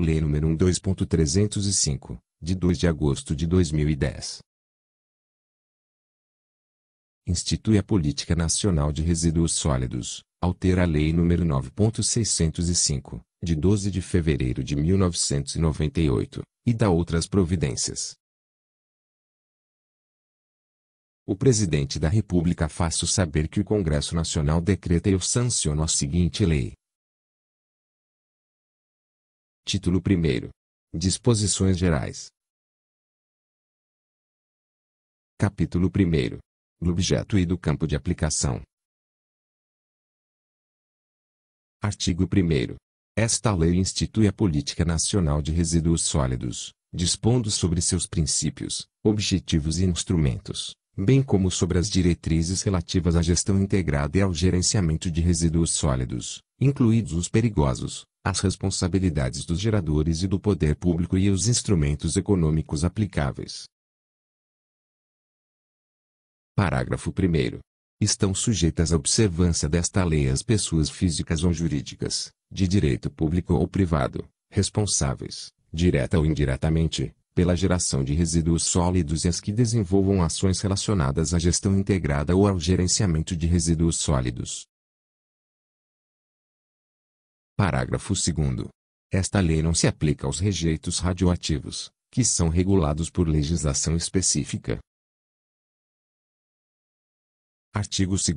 Lei nº 2.305, de 2 de agosto de 2010. Institui a Política Nacional de Resíduos Sólidos, altera a Lei nº 9.605, de 12 de fevereiro de 1998, e dá outras providências. O presidente da República faço saber que o Congresso Nacional decreta e sanciona a seguinte lei: Título 1 Disposições Gerais Capítulo 1 Do objeto e do campo de aplicação. Artigo 1 Esta lei institui a Política Nacional de Resíduos Sólidos, dispondo sobre seus princípios, objetivos e instrumentos, bem como sobre as diretrizes relativas à gestão integrada e ao gerenciamento de resíduos sólidos, incluídos os perigosos, as responsabilidades dos geradores e do poder público e os instrumentos econômicos aplicáveis. Parágrafo 1. Estão sujeitas à observância desta lei as pessoas físicas ou jurídicas, de direito público ou privado, responsáveis, direta ou indiretamente, pela geração de resíduos sólidos e as que desenvolvam ações relacionadas à gestão integrada ou ao gerenciamento de resíduos sólidos. Parágrafo 2 Esta lei não se aplica aos rejeitos radioativos, que são regulados por legislação específica. Artigo 2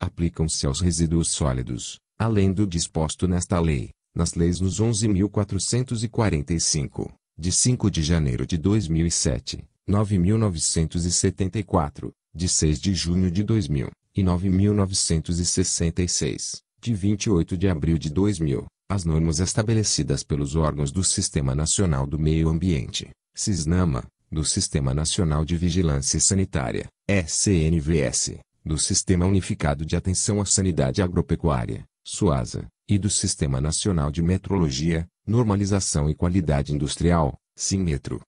Aplicam-se aos resíduos sólidos, além do disposto nesta lei, nas leis nos 11.445, de 5 de janeiro de 2007, 9.974, de 6 de junho de 2000, e 9.966 de 28 de abril de 2000, as normas estabelecidas pelos órgãos do Sistema Nacional do Meio Ambiente, SISNAMA, do Sistema Nacional de Vigilância Sanitária, SNVS, do Sistema Unificado de Atenção à Sanidade Agropecuária, SUASA, e do Sistema Nacional de Metrologia, Normalização e Qualidade Industrial, SINMETRO,